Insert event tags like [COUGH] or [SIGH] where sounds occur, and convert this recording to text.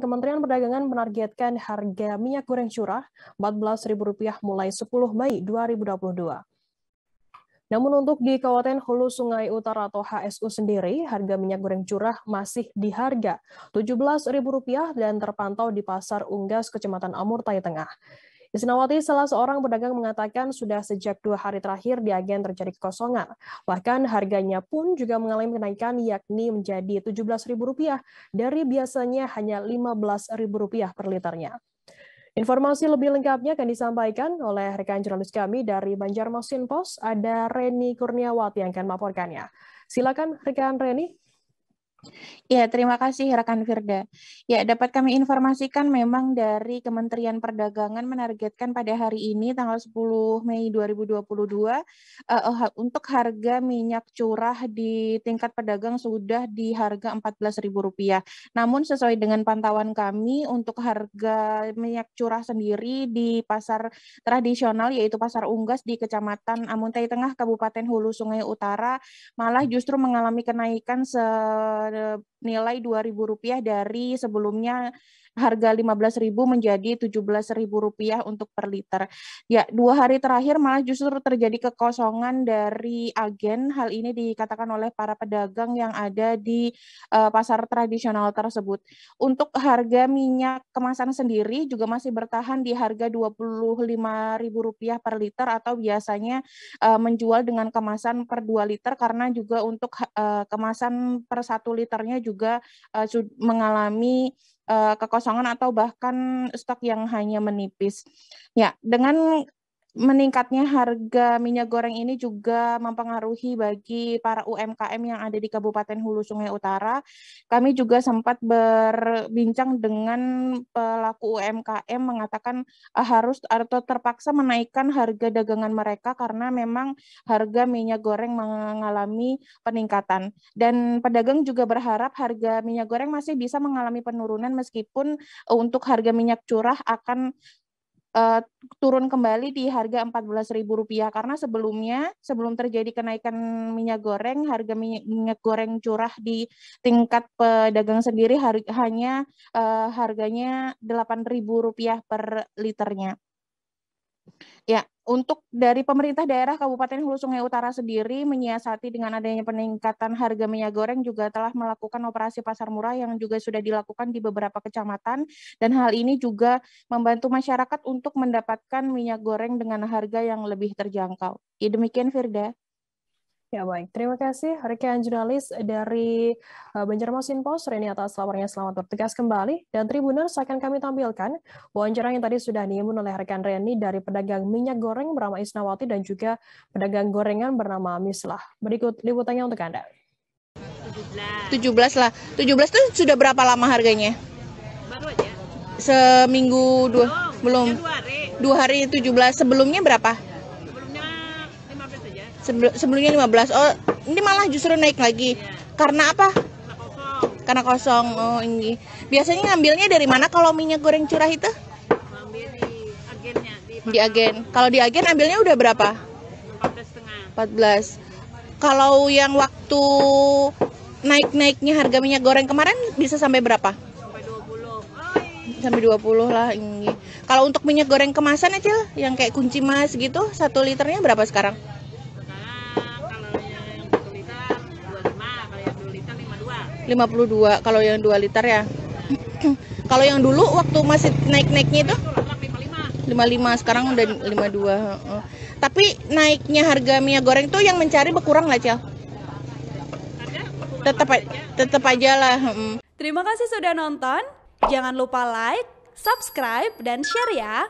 Kementerian Perdagangan menargetkan harga minyak goreng curah Rp14.000 mulai 10 Mei 2022. Namun untuk di Kabupaten Hulu Sungai Utara atau HSU sendiri, harga minyak goreng curah masih di harga Rp17.000 dan terpantau di Pasar Unggas, Kecamatan Amur, Tai Tengah. Isnawati salah seorang pedagang mengatakan sudah sejak dua hari terakhir di agen terjadi kekosongan. Bahkan harganya pun juga mengalami kenaikan yakni menjadi Rp17.000 dari biasanya hanya Rp15.000 per liternya. Informasi lebih lengkapnya akan disampaikan oleh rekan jurnalis kami dari Banjarmasin Pos, ada Reni Kurniawati yang akan melaporkannya. Silakan rekan Reni, Ya, terima kasih rekan Firda. Ya, dapat kami informasikan memang dari Kementerian Perdagangan menargetkan pada hari ini tanggal 10 Mei 2022 uh, eh, eh, untuk harga minyak curah di tingkat pedagang sudah di harga Rp14.000. Namun sesuai dengan pantauan kami untuk harga minyak curah sendiri di pasar tradisional yaitu Pasar Unggas di Kecamatan Amuntai Tengah Kabupaten Hulu Sungai Utara malah justru mengalami kenaikan se nilai rp rupiah dari sebelumnya harga rp 15.000 menjadi rp 17.000 untuk per liter. Ya, dua hari terakhir malah justru terjadi kekosongan dari agen. Hal ini dikatakan oleh para pedagang yang ada di uh, pasar tradisional tersebut. Untuk harga minyak kemasan sendiri juga masih bertahan di harga Rp25.000 per liter atau biasanya uh, menjual dengan kemasan per 2 liter karena juga untuk uh, kemasan per satu liternya juga uh, mengalami Eh, kekosongan atau bahkan stok yang hanya menipis. Ya, dengan meningkatnya harga minyak goreng ini juga mempengaruhi bagi para UMKM yang ada di Kabupaten Hulu Sungai Utara. Kami juga sempat berbincang dengan pelaku UMKM mengatakan ah, harus atau terpaksa menaikkan harga dagangan mereka karena memang harga minyak goreng mengalami peningkatan. Dan pedagang juga berharap harga minyak goreng masih bisa mengalami penurunan meskipun untuk harga minyak curah akan uh, turun kembali di harga Rp14.000 karena sebelumnya sebelum terjadi kenaikan minyak goreng harga minyak, minyak goreng curah di tingkat pedagang sendiri har hanya uh, harganya Rp8.000 per liternya. Ya, untuk dari pemerintah daerah Kabupaten Hulu Sungai Utara sendiri menyiasati dengan adanya peningkatan harga minyak goreng juga telah melakukan operasi pasar murah yang juga sudah dilakukan di beberapa kecamatan dan hal ini juga membantu masyarakat untuk mendapatkan minyak goreng dengan harga yang lebih terjangkau. Ya, demikian Firda. Ya baik, terima kasih rekan jurnalis dari eh, Banjarmasin Post Reni atas laporannya selamat bertugas kembali dan Tribuners akan kami tampilkan wawancara yang tadi sudah diimun oleh rekan Reni dari pedagang minyak goreng bernama Isnawati dan juga pedagang gorengan bernama Mislah. Berikut liputannya untuk Anda. 17. lah. 17 itu sudah berapa lama harganya? Baru aja. Seminggu dua belum. belum. Dua hari. Dua hari 17 sebelumnya berapa? sebelumnya 15 oh ini malah justru naik lagi iya. karena apa karena kosong oh ini biasanya ngambilnya dari mana kalau minyak goreng curah itu di agen kalau di agen ambilnya udah berapa 14 kalau yang waktu naik-naiknya harga minyak goreng kemarin bisa sampai berapa sampai 20 lah ini kalau untuk minyak goreng kemasan aja ya, yang kayak kunci mas gitu satu liternya berapa sekarang 52 kalau yang 2 liter ya [CLEARS THROAT] kalau yang dulu waktu masih naik-naiknya itu 55 sekarang udah 52 tapi naiknya harga minyak goreng tuh yang mencari berkurang lah Cel tetap tetap aja lah terima kasih sudah nonton jangan lupa like subscribe dan share ya